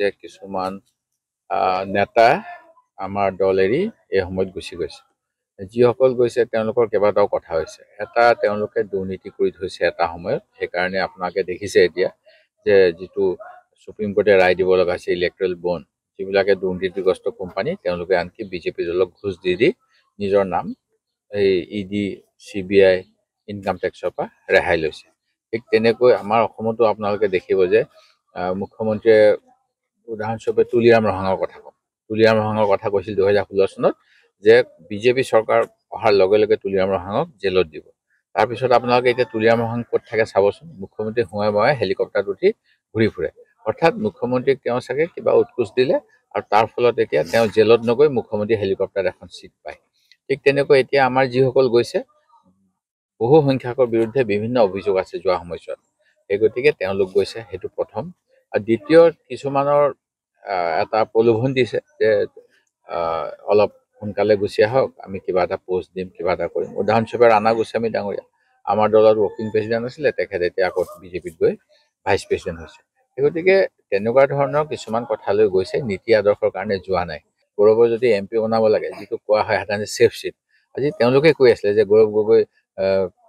যে কিছুমান নেতা আমাৰ দলেৰে এই সময়ত গুচি গৈছে যিসকল গৈছে তেওঁলোকৰ কেইবাটাও কথা হৈছে এটা তেওঁলোকে দুৰ্নীতি কৰি থৈছে এটা সময়ত সেইকাৰণে আপোনালোকে দেখিছে এতিয়া যে যিটো সুপ্ৰিম কোৰ্টে ৰায় দিব লগা হৈছে ইলেক্ট্ৰেল বন যিবিলাকে দুৰ্নীতিগ্ৰস্ত কোম্পানী তেওঁলোকে আনকি বিজেপি দলক ঘোচ দি দি নিজৰ নাম এই E D C B I income টেক্সৰ পৰা ৰেহাই লৈছে ঠিক তেনেকৈ আমাৰ অসমতো আপোনালোকে দেখিব যে মুখ্যমন্ত্ৰীয়ে উদাহৰণস্বৰূপে তুলিৰাম ৰহাঙৰ কথা কওঁ তুলিৰাম ৰহাঙৰ কথা কৈছিল দুহেজাৰ ষোল্ল চনত যে বিজেপি চৰকাৰ অহাৰ লগে লগে তুলিয়াম ৰহাঙক জেলত দিব তাৰপিছত আপোনালোকে এতিয়া তুলিৰাম ৰহাং ক'ত থাকে চাবচোন মুখ্যমন্ত্ৰী হোৱাই মই হেলিকপ্টাৰত উঠি ঘূৰি ফুৰে অৰ্থাৎ মুখ্যমন্ত্ৰীক তেওঁ চাগে কিবা উৎকোচ দিলে আৰু তাৰ ফলত এতিয়া তেওঁ জেলত নগৈ মুখ্যমন্ত্ৰী হেলিকপ্টাৰত এখন চিট পায় ঠিক তেনেকৈ এতিয়া আমাৰ যিসকল গৈছে বহু সংখ্যাকৰ বিৰুদ্ধে বিভিন্ন অভিযোগ আছে যোৱা সময়ছোৱাত সেই গতিকে তেওঁলোক গৈছে সেইটো প্ৰথম আৰু দ্বিতীয় কিছুমানৰ এটা প্ৰলোভন দিছে যে অলপ সোনকালে গুচি আহক আমি কিবা এটা পোষ্ট দিম কিবা এটা কৰিম উদাহৰণস্বৰূপে ৰাণা গোস্বামী ডাঙৰীয়া আমাৰ দলত ৱৰ্কিং প্ৰেচিডেণ্ট আছিলে তেখেতে এতিয়া আকৌ বিজেপিত গৈ ভাইচ প্ৰেচিডেণ্ট হৈছে সেই গতিকে তেনেকুৱা ধৰণৰ কিছুমান কথালৈ গৈছে নীতি আদৰ্শৰ কাৰণে যোৱা নাই গৌৰৱৰ যদি এম পি বনাব লাগে যিটো কোৱা হয় সাধাৰণতে চেফ ছিট আজি তেওঁলোকে কৈ আছিলে যে গৌৰৱ গগৈ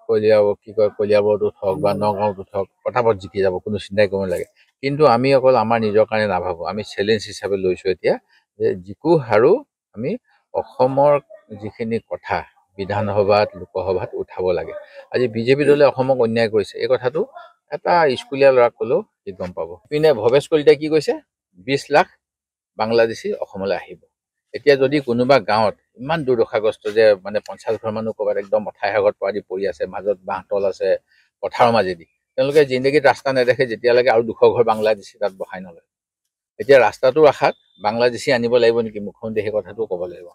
কলিয়াব কি কয় কলিয়াবত উঠক বা নগাঁৱত উঠক পটাপট জিকি যাব কোনো চিন্তাই কৰিব নালাগে কিন্তু আমি অকল আমাৰ নিজৰ কাৰণে নাভাবোঁ আমি চেলেঞ্জ হিচাপে লৈছোঁ এতিয়া যে জিকো হাৰো আমি অসমৰ যিখিনি কথা বিধানসভাত লোকসভাত উঠাব লাগে আজি বিজেপি দলে অসমক অন্যায় কৰিছে এই কথাটো এটা স্কুলীয়া ল'ৰাক ক'লেও সি গম পাব পিনে ভৱেশ কলিতাই কি কৈছে বিছ লাখ বাংলাদেশী অসমলৈ আহিব এতিয়া যদি কোনোবা গাঁৱত ইমান দুৰ্দশাগ্ৰস্ত যে মানে পঞ্চাছ ঘৰ মানুহ ক'ৰবাত একদম অঠাইশাগত পৰা দি পৰি আছে মাজত বাঁহ তল আছে পথাৰৰ মাজেদি তেওঁলোকে জিন্দেগীত ৰাস্তা নেদেখে যেতিয়ালৈকে আৰু দুশ ঘৰ বাংলাদেশী তাত বহাই নলয় এতিয়া ৰাস্তাটো ৰখাত বাংলাদেশী আনিব লাগিব নেকি মুখ্যমন্ত্ৰী সেই কথাটো ক'ব লাগিব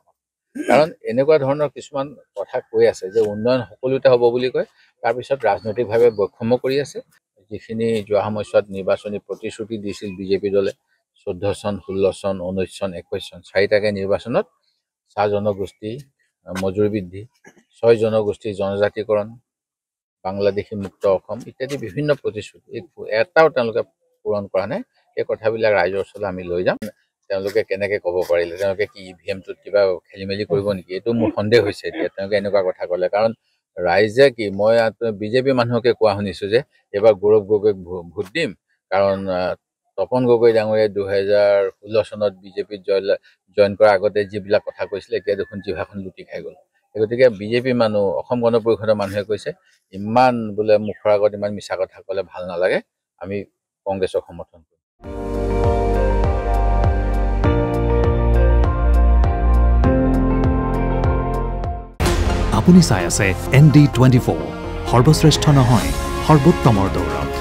কাৰণ এনেকুৱা ধৰণৰ কিছুমান কথা কৈ আছে যে উন্নয়ন সকলোতে হ'ব বুলি কয় তাৰপিছত ৰাজনৈতিকভাৱে বৈষম্য কৰি আছে যিখিনি যোৱা সময়ছোৱাত নিৰ্বাচনী প্ৰতিশ্ৰুতি দিছিল বিজেপি দলে চৈধ্য চন ষোল্ল চন ঊনৈছ চন একৈছ চন চাৰিটাকৈ নিৰ্বাচনত চাহ জনগোষ্ঠী মজুৰি বৃদ্ধি ছয় জনগোষ্ঠীৰ জনজাতিকৰণ বাংলাদেশী মুক্ত অসম ইত্যাদি বিভিন্ন প্ৰতিশ্ৰুতি এটাও তেওঁলোকে পূৰণ কৰা নাই সেই কথাবিলাক ৰাইজৰ ওচৰলৈ আমি লৈ যাম তেওঁলোকে কেনেকৈ ক'ব পাৰিলে তেওঁলোকে কি ই e ভি এমটোত কিবা খেলি মেলি কৰিব নেকি এইটো মোৰ সন্দেহ হৈছে এতিয়া তেওঁলোকে এনেকুৱা কথা ক'লে কাৰণ ৰাইজে কি মই বিজেপি মানুহকে কোৱা শুনিছোঁ যে এইবাৰ গৌৰৱ গগৈক ভোট দিম কাৰণ তপন গগৈ ডাঙৰীয়াই দুহেজাৰ ষোল্ল চনত বিজেপিত জইন জইন কৰাৰ আগতে যিবিলাক কথা কৈছিলে এতিয়া দেখোন জিভাখন লুটি খাই গ'ল গতিকে বিজেপি মানুহ অসম গণ পৰিষদৰ মানুহে কৈছে ইমান বোলে মুখৰ আগত ইমান মিছা কথা ক'লে ভাল নালাগে আমি কংগ্ৰেছক সমৰ্থন কৰোঁ আপুনি চাই আছে এন ডি টুৱেণ্টি ফ'ৰ সৰ্বশ্ৰেষ্ঠ নহয় সৰ্বোত্তমৰ দৌৰত